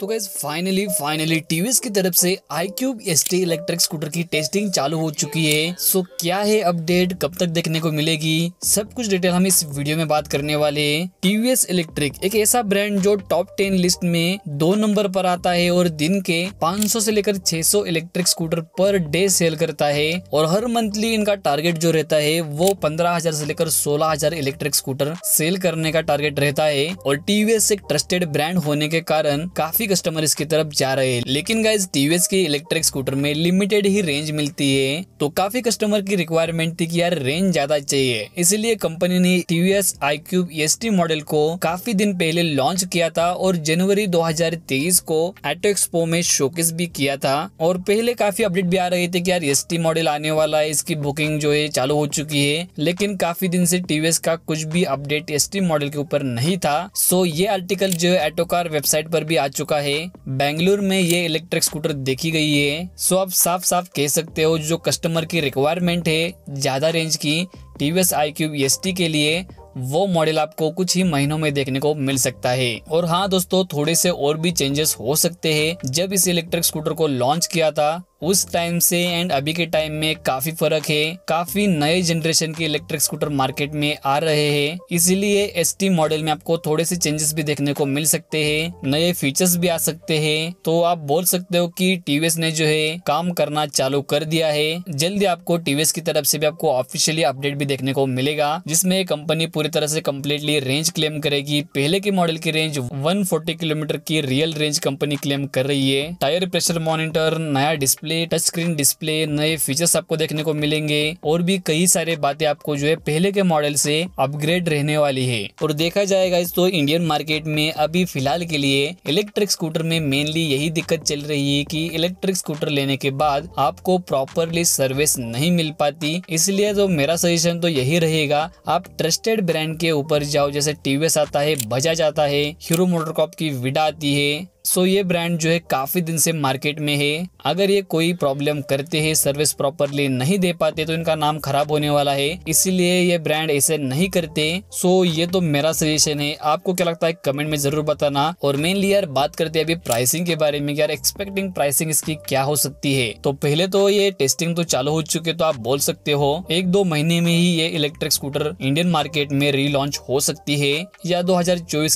तो gas finally finally TVS की तरफ से iQube S T electric scooter की टेस्टिंग चालू हो चुकी है सो क्या है अपडेट कब तक देखने को मिलेगी सब कुछ डिटेल हम इस वीडियो में बात करने वाले टीवीएस इलेक्ट्रिक एक ऐसा ब्रांड जो टॉप टेन लिस्ट में दो नंबर पर आता है और दिन के 500 से लेकर 600 electric scooter per day sale करता है और हर मंथली इनका टारगेट जो रहता है वो पंद्रह हजार से लेकर सोलह हजार इलेक्ट्रिक स्कूटर सेल करने का टारगेट रहता है और टीवीएस एक ट्रस्टेड ब्रांड होने के कारण काफी काफी कस्टमर इसकी तरफ जा रहे हैं लेकिन गाइज टीवीएस के इलेक्ट्रिक स्कूटर में लिमिटेड ही रेंज मिलती है तो काफी कस्टमर की रिक्वायरमेंट थी कि यार रेंज ज्यादा चाहिए इसीलिए कंपनी ने टीवीएस आई क्यूब मॉडल को काफी दिन पहले लॉन्च किया था और जनवरी 2023 को एटो एक्सपो में शोकेस भी किया था और पहले काफी अपडेट भी आ रहे थे कि यार एस e मॉडल आने वाला है इसकी बुकिंग जो है चालू हो चुकी है लेकिन काफी दिन से टीवीएस का कुछ भी अपडेट एस मॉडल के ऊपर नहीं था सो ये आर्टिकल जो है एटोकार वेबसाइट पर भी आ चुका चुका है बेंगलुरु में ये इलेक्ट्रिक स्कूटर देखी गई है सो आप साफ साफ कह सकते हो जो कस्टमर की रिक्वायरमेंट है ज्यादा रेंज की टीवीएस आई क्यूब के लिए वो मॉडल आपको कुछ ही महीनों में देखने को मिल सकता है और हाँ दोस्तों थोड़े से और भी चेंजेस हो सकते हैं जब इस इलेक्ट्रिक स्कूटर को लॉन्च किया था उस टाइम से एंड अभी के टाइम में काफी फर्क है काफी नए जनरेशन के इलेक्ट्रिक स्कूटर मार्केट में आ रहे हैं इसीलिए एस मॉडल में आपको थोड़े से चेंजेस भी देखने को मिल सकते हैं नए फीचर्स भी आ सकते हैं तो आप बोल सकते हो कि टीवीएस ने जो है काम करना चालू कर दिया है जल्दी आपको टीवीएस की तरफ से भी आपको ऑफिशियली अपडेट भी देखने को मिलेगा जिसमे कंपनी पूरी पूरी तरह से कम्प्लीटली रेंज क्लेम करेगी पहले के मॉडल की रेंज 140 किलोमीटर की रियल रेंज कंपनी क्लेम कर रही है टायर प्रेशर मॉनिटर नया डिस्प्ले टच स्क्रीन डिस्प्ले नए फीचर्स आपको देखने को मिलेंगे और भी कई सारे बातें आपको जो है पहले के मॉडल से अपग्रेड रहने वाली है और देखा जाएगा इस तो इंडियन मार्केट में अभी फिलहाल के लिए इलेक्ट्रिक स्कूटर में मेनली यही दिक्कत चल रही है कि इलेक्ट्रिक स्कूटर लेने के बाद आपको प्रॉपरली सर्विस नहीं मिल पाती इसलिए तो मेरा सजेशन तो यही रहेगा आप ट्रस्टेड ब्रांड के ऊपर जाओ जैसे टीवीएस आता है बजाज आता है हीरो मोटरकॉप की विडा आती है सो ये ब्रांड जो है काफ़ी दिन से मार्केट में है अगर ये कोई प्रॉब्लम करते हैं सर्विस प्रॉपरली नहीं दे पाते तो इनका नाम खराब होने वाला है इसीलिए ये ब्रांड ऐसे नहीं करते सो ये तो मेरा सजेशन है आपको क्या लगता है कमेंट में जरूर बताना और मेनली यार बात करते हैं अभी प्राइसिंग के बारे में यार एक्सपेक्टिंग प्राइसिंग इसकी क्या हो सकती है तो पहले तो ये टेस्टिंग तो चालू हो चुके तो आप बोल सकते हो एक दो महीने में ही ये इलेक्ट्रिक स्कूटर इंडियन मार्केट में रीलॉन्च हो सकती है या दो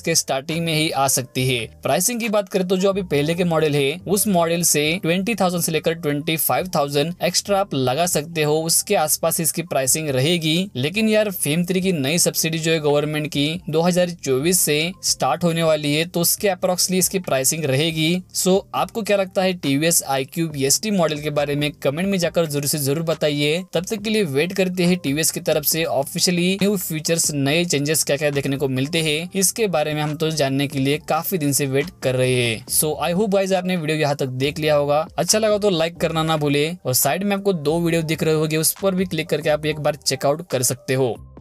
के स्टार्टिंग में ही आ सकती है प्राइसिंग की बात करें तो जो अभी पहले के मॉडल है उस मॉडल से ट्वेंटी थाउजेंड से लेकर ट्वेंटी फाइव थाउजेंड एक्स्ट्रा आप लगा सकते हो उसके आसपास इसकी प्राइसिंग रहेगी लेकिन यार फेम थ्री की नई सब्सिडी जो है गवर्नमेंट की 2024 से स्टार्ट होने वाली है तो उसके अप्रोक्सली इसकी प्राइसिंग रहेगी सो आपको क्या लगता है TVS iQube S T model के बारे में कमेंट में जाकर जरूर से जरूर बताइए तब तक के लिए वेट करते हैं टीवीएस की तरफ से ऑफिशियली न्यू फीचर्स नए चेंजेस क्या क्या देखने को मिलते हैं इसके बारे में हम तो जानने के लिए काफी दिन से वेट कर रहे हैं सो आई होप गाइज आपने वीडियो यहाँ तक देख लिया होगा अच्छा लगा तो लाइक करना ना भूले और साइड में आपको दो वीडियो दिख रहे होगी उस पर भी क्लिक करके आप एक बार चेकआउट कर सकते हो